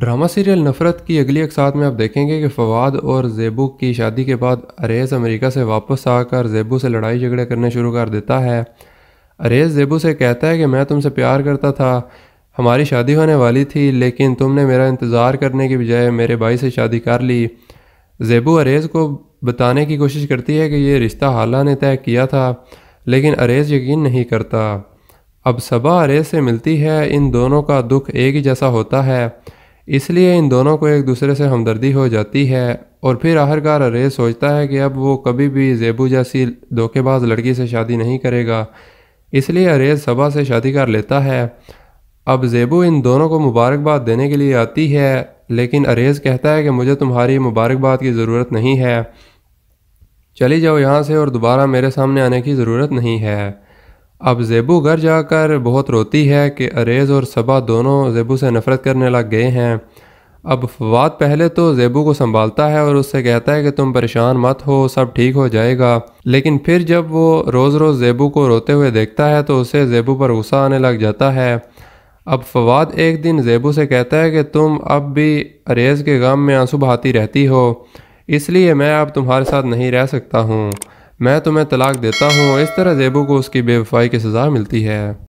drama serial नफ़रत की अगली अकसात में आप देखेंगे कि फवाद और जेबू की शादी के बाद अरेज अमेरिका से वापस आकर जेबू से लड़ाई झगड़े करने शुरू कर देता है अरेज जेबू से कहता है कि मैं तुमसे प्यार करता था हमारी शादी होने वाली थी लेकिन तुमने मेरा इंतज़ार करने की बजाय मेरे भाई से शादी कर ली जेबू अरेज को बताने की कोशिश करती है कि ये रिश्ता हाला ने तय किया था लेकिन अरेज यकीन नहीं करता अब सबा अरेज से मिलती है इन दोनों का दुख एक ही जैसा होता है इसलिए इन दोनों को एक दूसरे से हमदर्दी हो जाती है और फिर आखिरकार अरेज सोचता है कि अब वो कभी भी जेबू जैसी धोखेबाज लड़की से शादी नहीं करेगा इसलिए अरेज सबा से शादी कर लेता है अब जेबू इन दोनों को मुबारकबाद देने के लिए आती है लेकिन अरेज कहता है कि मुझे तुम्हारी मुबारकबाद की ज़रूरत नहीं है चली जाओ यहाँ से और दोबारा मेरे सामने आने की ज़रूरत नहीं है अब ज़ेबू घर जाकर बहुत रोती है कि अरेज़ और सबा दोनों ज़ेबू से नफ़रत करने लग गए हैं अब फवाद पहले तो ज़ेबू को संभालता है और उससे कहता है कि तुम परेशान मत हो सब ठीक हो जाएगा लेकिन फिर जब वो रोज़ रोज़ ज़ेबू को रोते हुए देखता है तो उसे ज़ेबू पर गुस्सा आने लग जाता है अब फवाद एक दिन ज़ेबू से कहता है कि तुम अब भी अरेज़ के गम में आंसू बहाती रहती हो इसलिए मैं अब तुम्हारे साथ नहीं रह सकता हूँ मैं तुम्हें तलाक देता हूँ इस तरह जेबू को उसकी बेवफाई की सज़ा मिलती है